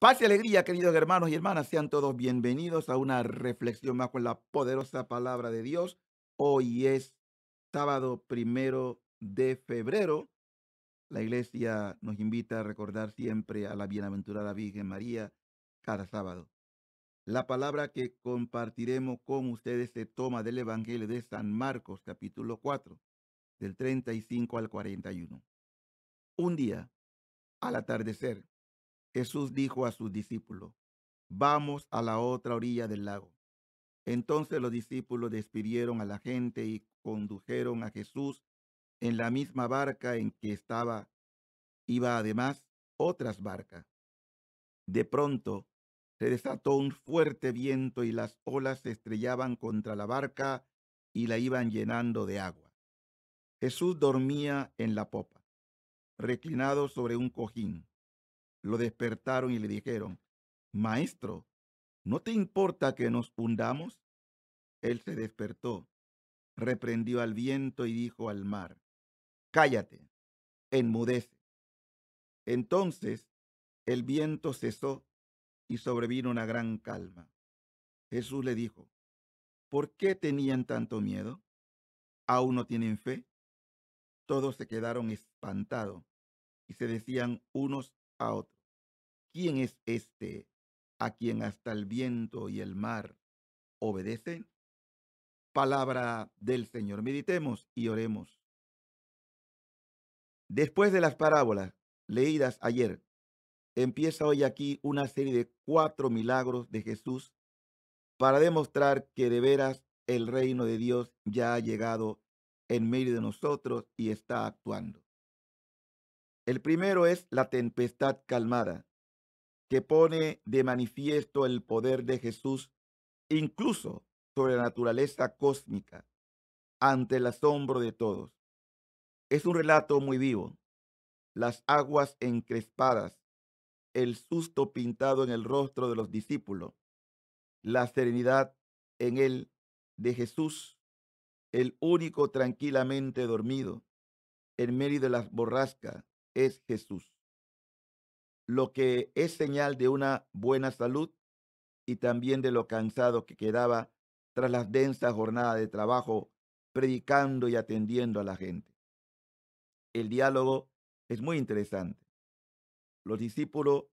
Paz y alegría, queridos hermanos y hermanas, sean todos bienvenidos a una reflexión más con la poderosa palabra de Dios. Hoy es sábado primero de febrero. La iglesia nos invita a recordar siempre a la bienaventurada Virgen María cada sábado. La palabra que compartiremos con ustedes se toma del Evangelio de San Marcos, capítulo 4, del 35 al 41. Un día, al atardecer, Jesús dijo a sus discípulos, vamos a la otra orilla del lago. Entonces los discípulos despidieron a la gente y condujeron a Jesús en la misma barca en que estaba. Iba además otras barcas. De pronto se desató un fuerte viento y las olas se estrellaban contra la barca y la iban llenando de agua. Jesús dormía en la popa, reclinado sobre un cojín lo despertaron y le dijeron, Maestro, ¿no te importa que nos hundamos? Él se despertó, reprendió al viento y dijo al mar, Cállate, enmudece. Entonces el viento cesó y sobrevino una gran calma. Jesús le dijo, ¿por qué tenían tanto miedo? ¿Aún no tienen fe? Todos se quedaron espantados y se decían unos a otro. ¿Quién es este a quien hasta el viento y el mar obedecen? Palabra del Señor. Meditemos y oremos. Después de las parábolas leídas ayer, empieza hoy aquí una serie de cuatro milagros de Jesús para demostrar que de veras el reino de Dios ya ha llegado en medio de nosotros y está actuando. El primero es la tempestad calmada, que pone de manifiesto el poder de Jesús incluso sobre la naturaleza cósmica, ante el asombro de todos. Es un relato muy vivo. Las aguas encrespadas, el susto pintado en el rostro de los discípulos, la serenidad en el de Jesús, el único tranquilamente dormido, en medio de las borrascas, es Jesús, lo que es señal de una buena salud y también de lo cansado que quedaba tras las densas jornadas de trabajo, predicando y atendiendo a la gente. El diálogo es muy interesante. Los discípulos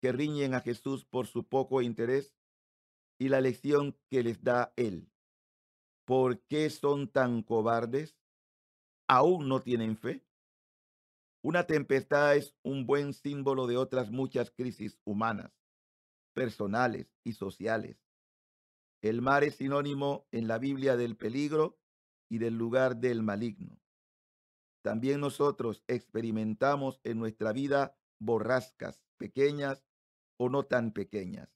que riñen a Jesús por su poco interés y la lección que les da él. ¿Por qué son tan cobardes? ¿Aún no tienen fe? Una tempestad es un buen símbolo de otras muchas crisis humanas, personales y sociales. El mar es sinónimo en la Biblia del peligro y del lugar del maligno. También nosotros experimentamos en nuestra vida borrascas pequeñas o no tan pequeñas,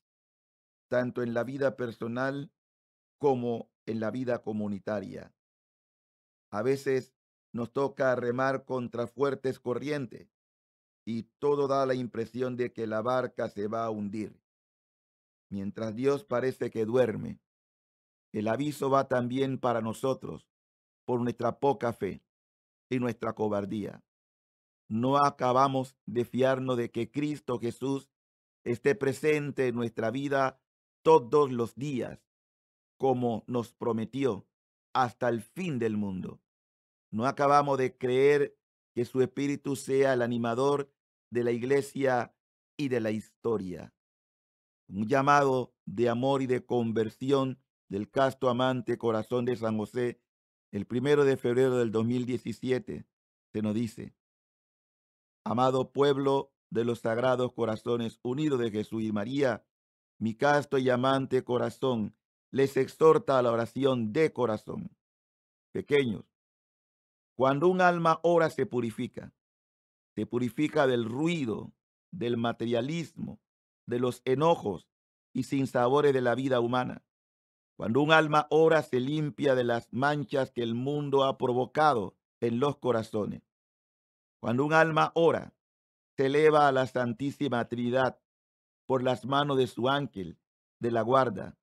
tanto en la vida personal como en la vida comunitaria. A veces nos toca remar contra fuertes corrientes y todo da la impresión de que la barca se va a hundir. Mientras Dios parece que duerme, el aviso va también para nosotros por nuestra poca fe y nuestra cobardía. No acabamos de fiarnos de que Cristo Jesús esté presente en nuestra vida todos los días, como nos prometió, hasta el fin del mundo. No acabamos de creer que su espíritu sea el animador de la iglesia y de la historia. Un llamado de amor y de conversión del casto amante corazón de San José, el primero de febrero del 2017, se nos dice, amado pueblo de los sagrados corazones unidos de Jesús y María, mi casto y amante corazón les exhorta a la oración de corazón. Pequeños, cuando un alma ora se purifica, se purifica del ruido, del materialismo, de los enojos y sinsabores de la vida humana. Cuando un alma ora se limpia de las manchas que el mundo ha provocado en los corazones. Cuando un alma ora, se eleva a la Santísima Trinidad por las manos de su ángel, de la guarda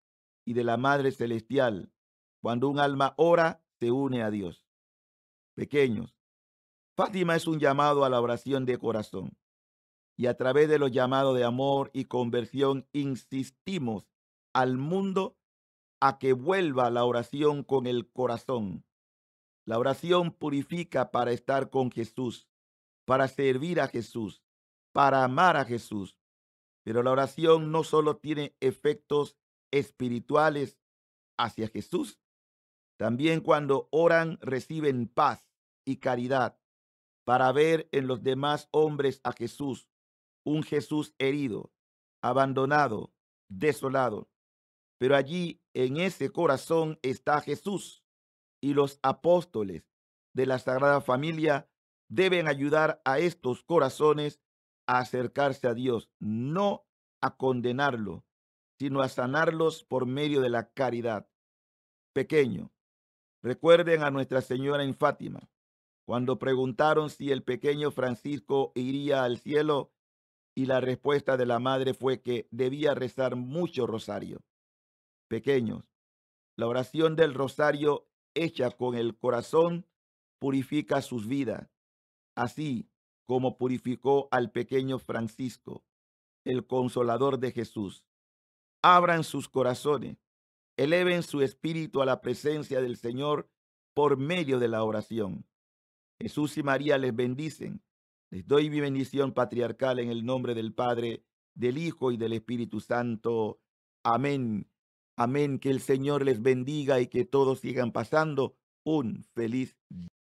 y de la Madre Celestial. Cuando un alma ora, se une a Dios pequeños. Fátima es un llamado a la oración de corazón. Y a través de los llamados de amor y conversión insistimos al mundo a que vuelva la oración con el corazón. La oración purifica para estar con Jesús, para servir a Jesús, para amar a Jesús. Pero la oración no solo tiene efectos espirituales hacia Jesús, también cuando oran reciben paz y caridad para ver en los demás hombres a Jesús, un Jesús herido, abandonado, desolado. Pero allí en ese corazón está Jesús y los apóstoles de la Sagrada Familia deben ayudar a estos corazones a acercarse a Dios, no a condenarlo, sino a sanarlos por medio de la caridad. Pequeño, Recuerden a Nuestra Señora en Fátima, cuando preguntaron si el pequeño Francisco iría al cielo y la respuesta de la madre fue que debía rezar mucho rosario. Pequeños, la oración del rosario hecha con el corazón purifica sus vidas, así como purificó al pequeño Francisco, el consolador de Jesús. Abran sus corazones Eleven su espíritu a la presencia del Señor por medio de la oración. Jesús y María les bendicen. Les doy mi bendición patriarcal en el nombre del Padre, del Hijo y del Espíritu Santo. Amén. Amén. Que el Señor les bendiga y que todos sigan pasando un feliz día.